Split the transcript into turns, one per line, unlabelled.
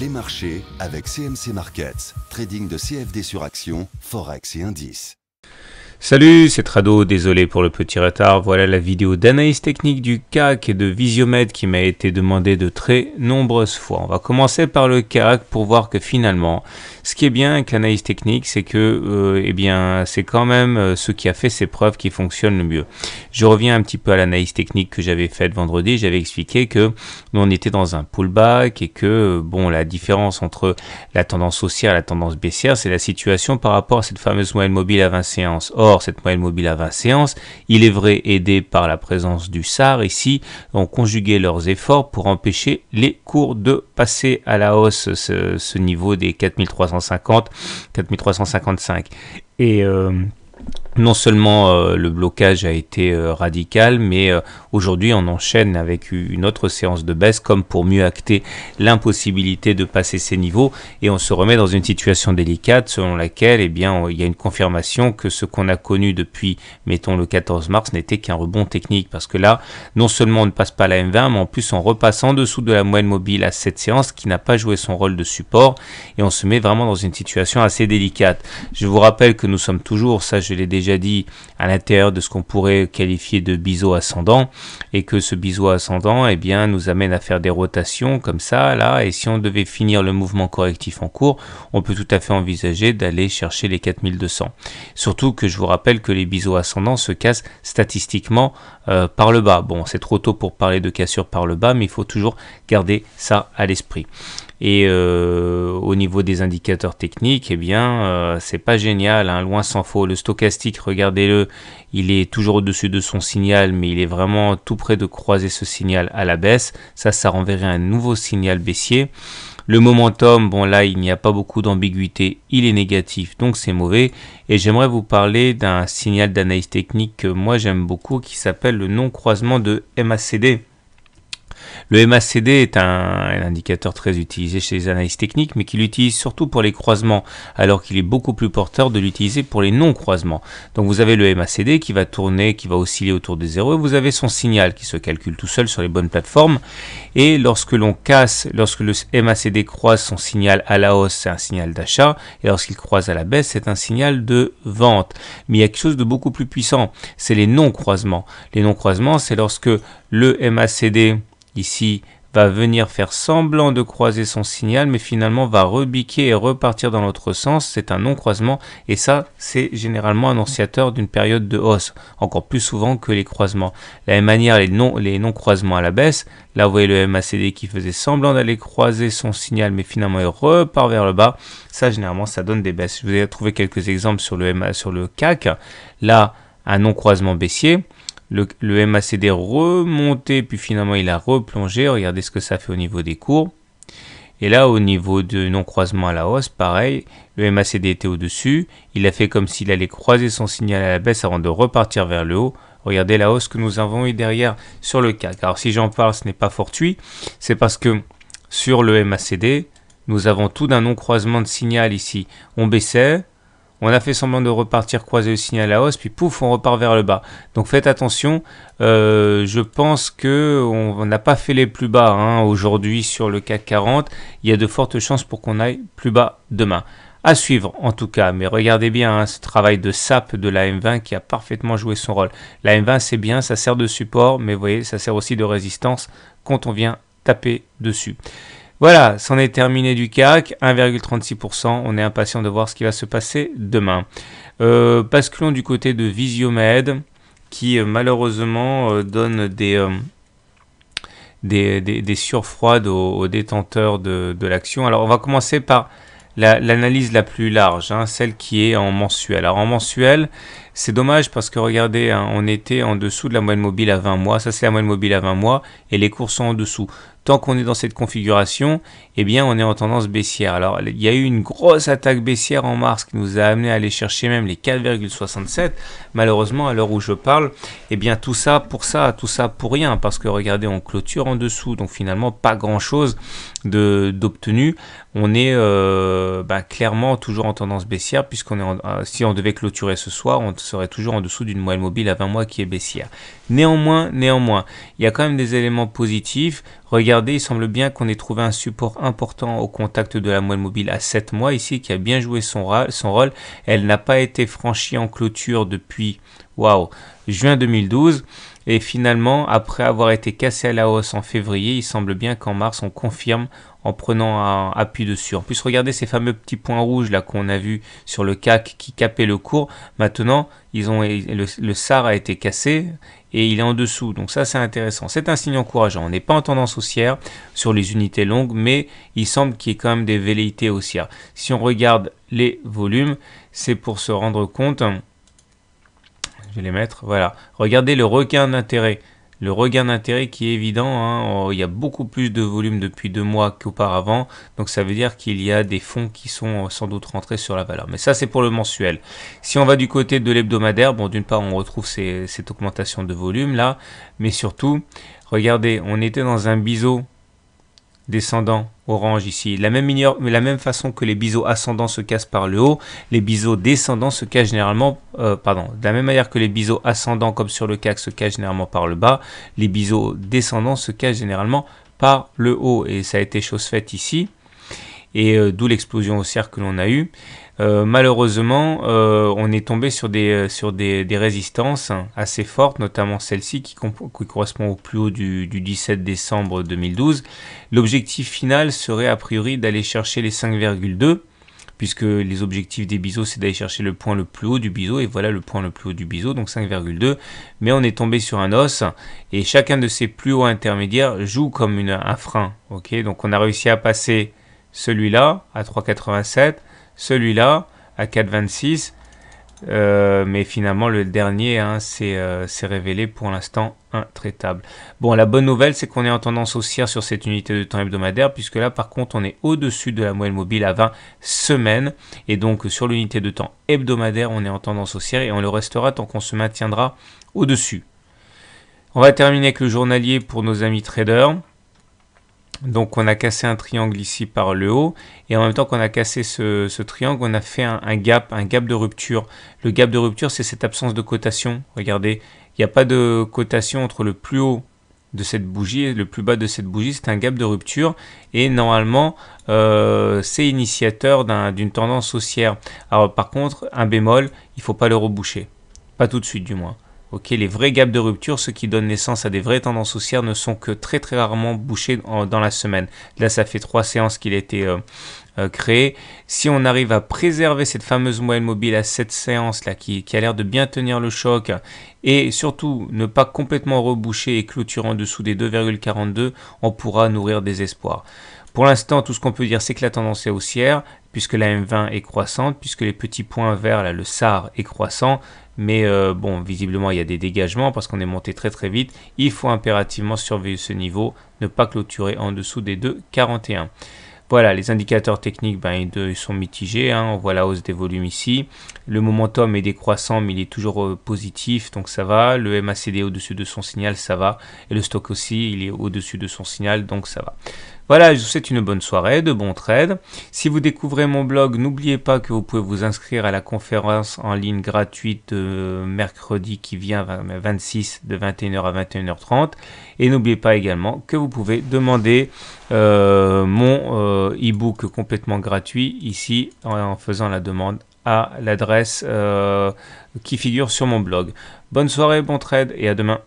Les marchés avec CMC Markets, trading de CFD sur actions, forex et indices. Salut, c'est Trado, désolé pour le petit retard. Voilà la vidéo d'analyse technique du CAC et de Visiomètre qui m'a été demandée de très nombreuses fois. On va commencer par le CAC pour voir que finalement, ce qui est bien avec l'analyse technique, c'est que euh, eh bien, c'est quand même euh, ce qui a fait ses preuves qui fonctionne le mieux. Je reviens un petit peu à l'analyse technique que j'avais faite vendredi. J'avais expliqué que nous, on était dans un pullback et que euh, bon, la différence entre la tendance haussière et la tendance baissière, c'est la situation par rapport à cette fameuse moyenne mobile à 20 séances. Or, cette moyenne mobile à 20 séances, il est vrai aidé par la présence du SAR, ici, ont conjugué leurs efforts pour empêcher les cours de passer à la hausse ce, niveau des 4350, 4355. Et... Euh, non seulement euh, le blocage a été euh, radical, mais euh, aujourd'hui on enchaîne avec une autre séance de baisse comme pour mieux acter l'impossibilité de passer ces niveaux et on se remet dans une situation délicate selon laquelle eh bien, il y a une confirmation que ce qu'on a connu depuis, mettons le 14 mars, n'était qu'un rebond technique parce que là, non seulement on ne passe pas la M20, mais en plus on repasse en dessous de la moyenne mobile à cette séance qui n'a pas joué son rôle de support et on se met vraiment dans une situation assez délicate. Je vous rappelle que nous sommes toujours, ça je l'ai déjà dit, à l'intérieur de ce qu'on pourrait qualifier de biseau ascendant, et que ce biseau ascendant, eh bien, nous amène à faire des rotations comme ça, là, et si on devait finir le mouvement correctif en cours, on peut tout à fait envisager d'aller chercher les 4200. Surtout que je vous rappelle que les biseaux ascendants se cassent statistiquement euh, par le bas. Bon, c'est trop tôt pour parler de cassure par le bas, mais il faut toujours garder ça à l'esprit. Et euh, au niveau des indicateurs techniques, eh bien, euh, c'est pas génial, hein. loin s'en faut. Le stochastique, regardez-le, il est toujours au-dessus de son signal, mais il est vraiment tout près de croiser ce signal à la baisse. Ça, ça renverrait un nouveau signal baissier. Le momentum, bon là, il n'y a pas beaucoup d'ambiguïté, il est négatif, donc c'est mauvais. Et j'aimerais vous parler d'un signal d'analyse technique que moi j'aime beaucoup, qui s'appelle le non-croisement de MACD. Le MACD est un, indicateur très utilisé chez les analyses techniques, mais qu'il l'utilise surtout pour les croisements, alors qu'il est beaucoup plus porteur de l'utiliser pour les non-croisements. Donc vous avez le MACD qui va tourner, qui va osciller autour des zéros, et vous avez son signal qui se calcule tout seul sur les bonnes plateformes. Et lorsque l'on casse, lorsque le MACD croise son signal à la hausse, c'est un signal d'achat, et lorsqu'il croise à la baisse, c'est un signal de vente. Mais il y a quelque chose de beaucoup plus puissant, c'est les non-croisements. Les non-croisements, c'est lorsque le MACD Ici, va venir faire semblant de croiser son signal, mais finalement va rebiquer et repartir dans l'autre sens. C'est un non-croisement, et ça, c'est généralement annonciateur d'une période de hausse, encore plus souvent que les croisements. De la même manière, les non-croisements à la baisse, là vous voyez le MACD qui faisait semblant d'aller croiser son signal, mais finalement il repart vers le bas. Ça, généralement, ça donne des baisses. Je vous ai trouvé quelques exemples sur le, sur le CAC. Là, un non-croisement baissier. Le, MACD remonté, puis finalement il a replongé. Regardez ce que ça fait au niveau des cours, Et là, au niveau de non-croisement à la hausse, pareil, le MACD était au-dessus. Il a fait comme s'il allait croiser son signal à la baisse avant de repartir vers le haut. Regardez la hausse que nous avons eu derrière sur le CAC. Alors si j'en parle, ce n'est pas fortuit. C'est parce que sur le MACD, nous avons tout d'un non-croisement de signal ici. On baissait, on a fait semblant de repartir croiser le signal à la hausse, puis pouf, on repart vers le bas. Donc faites attention, euh, je pense que on n'a pas fait les plus bas hein, aujourd'hui sur le CAC 40, il y a de fortes chances pour qu'on aille plus bas demain. À suivre en tout cas, mais regardez bien hein, ce travail de SAP de la M20 qui a parfaitement joué son rôle. La M20 c'est bien, ça sert de support, mais vous voyez, ça sert aussi de résistance quand on vient taper dessus. Voilà, c'en est terminé du CAC, 1,36%. On est impatient de voir ce qui va se passer demain. Euh, du côté de Visiomed, qui euh, malheureusement euh, donne des, euh, surfroides aux, détenteurs de, l'action. Alors, on va commencer par l'analyse la, plus large, hein, celle qui est en mensuel. Alors en mensuel, c'est dommage parce que regardez, hein, on était en dessous de la moyenne mobile à 20 mois, ça c'est la moyenne mobile à 20 mois, et les cours sont en dessous. Tant qu'on est dans cette configuration, eh bien on est en tendance baissière. Alors il y a eu une grosse attaque baissière en mars qui nous a amené à aller chercher même les 4,67. Malheureusement, à l'heure où je parle, eh bien tout ça pour ça, tout ça pour rien, parce que regardez, on clôture en dessous, donc finalement pas grand chose d'obtenu. On est euh, bah, clairement toujours en tendance baissière, puisqu'on est en, euh, si on devait clôturer ce soir, on serait toujours en dessous d'une moelle mobile à 20 mois qui est baissière. Néanmoins, néanmoins, il y a quand même des éléments positifs. Regardez, il semble bien qu'on ait trouvé un support important au contact de la moelle mobile à 7 mois ici, qui a bien joué son, rôle. Elle n'a pas été franchie en clôture depuis waouh, juin 2012. Et finalement, après avoir été cassée à la hausse en février, il semble bien qu'en mars, on confirme en prenant un appui dessus. En plus, regardez ces fameux petits points rouges là qu'on a vu sur le CAC qui capait le cours. Maintenant, ils ont, le, SAR a été cassé et il est en dessous. Donc ça, c'est intéressant. C'est un signe encourageant. On n'est pas en tendance haussière sur les unités longues, mais il semble qu'il y ait quand même des velléités haussières. Si on regarde les volumes, c'est pour se rendre compte je vais les mettre. Voilà. Regardez le requin d'intérêt le regain d'intérêt qui est évident. Hein. Il y a beaucoup plus de volume depuis deux mois qu'auparavant. Donc ça veut dire qu'il y a des fonds qui sont euh, sans doute rentrés sur la valeur. Mais ça, c'est pour le mensuel. Si on va du côté de l'hebdomadaire, bon, d'une part, on retrouve cette augmentation de volume là. Mais surtout, regardez, on était dans un biseau descendant orange ici. La même, la même façon que les biseaux ascendants se cassent par le haut, les biseaux descendants se cachent généralement, euh, pardon, de la même manière que les biseaux ascendants comme sur le CAC se cachent généralement par le bas, les biseaux descendants se cachent généralement par le haut. Et ça a été chose faite ici et euh, d'où l'explosion haussière que l'on a eue. Euh, malheureusement, euh, on est tombé sur des, sur des, résistances assez fortes, notamment celle-ci qui, correspond au plus haut du, 17 décembre 2012. L'objectif final serait a priori d'aller chercher les 5,2 puisque les objectifs des biseaux, c'est d'aller chercher le point le plus haut du biseau, et voilà le point le plus haut du biseau, donc 5,2, mais on est tombé sur un os, et chacun de ces plus hauts intermédiaires joue comme une, un frein, ok Donc on a réussi à passer celui-là à 3,87, celui-là à 4,26. Euh, mais finalement, le dernier s'est hein, euh, révélé pour l'instant intraitable. Bon, la bonne nouvelle, c'est qu'on est en tendance haussière sur cette unité de temps hebdomadaire, puisque là, par contre, on est au-dessus de la moyenne mobile à 20 semaines. Et donc, sur l'unité de temps hebdomadaire, on est en tendance haussière et on le restera tant qu'on se maintiendra au-dessus. On va terminer avec le journalier pour nos amis traders. Donc on a cassé un triangle ici par le haut et en même temps qu'on a cassé ce, triangle, on a fait un, gap, un gap de rupture. Le gap de rupture, c'est cette absence de cotation. Regardez, il n'y a pas de cotation entre le plus haut de cette bougie et le plus bas de cette bougie, c'est un gap de rupture et normalement euh, c'est initiateur d'une tendance haussière. Alors par contre, un bémol, il ne faut pas le reboucher, pas tout de suite du moins les vraies gaps de rupture, ce qui donne naissance à des vraies tendances haussières, ne sont que très très rarement bouchées dans la semaine. Là, ça fait trois séances qu'il a été euh, euh, créé. Si on arrive à préserver cette fameuse moyenne mobile à cette séance là, qui, a l'air de bien tenir le choc, et surtout ne pas complètement reboucher et clôturer en dessous des 2,42, on pourra nourrir des espoirs. Pour l'instant, tout ce qu'on peut dire, c'est que la tendance est haussière, puisque la M20 est croissante, puisque les petits points verts, là, le SAR est croissant, mais euh, bon, visiblement, il y a des dégagements parce qu'on est monté très très vite. Il faut impérativement surveiller ce niveau, ne pas clôturer en dessous des 2,41. Voilà, les indicateurs techniques, ben, ils sont mitigés. Hein. On voit la hausse des volumes ici. Le momentum est décroissant, mais il est toujours euh, positif, donc ça va. Le MACD au-dessus de son signal, ça va. Et le stock aussi, il est au-dessus de son signal, donc ça va. Voilà, je vous souhaite une bonne soirée, de bons trades. Si vous découvrez mon blog, n'oubliez pas que vous pouvez vous inscrire à la conférence en ligne gratuite de euh, mercredi qui vient 26 de 21h à 21h30. Et n'oubliez pas également que vous pouvez demander euh, mon euh, e-book complètement gratuit ici en, en, faisant la demande à l'adresse qui figure sur mon blog. Bonne soirée, bon trade et à demain.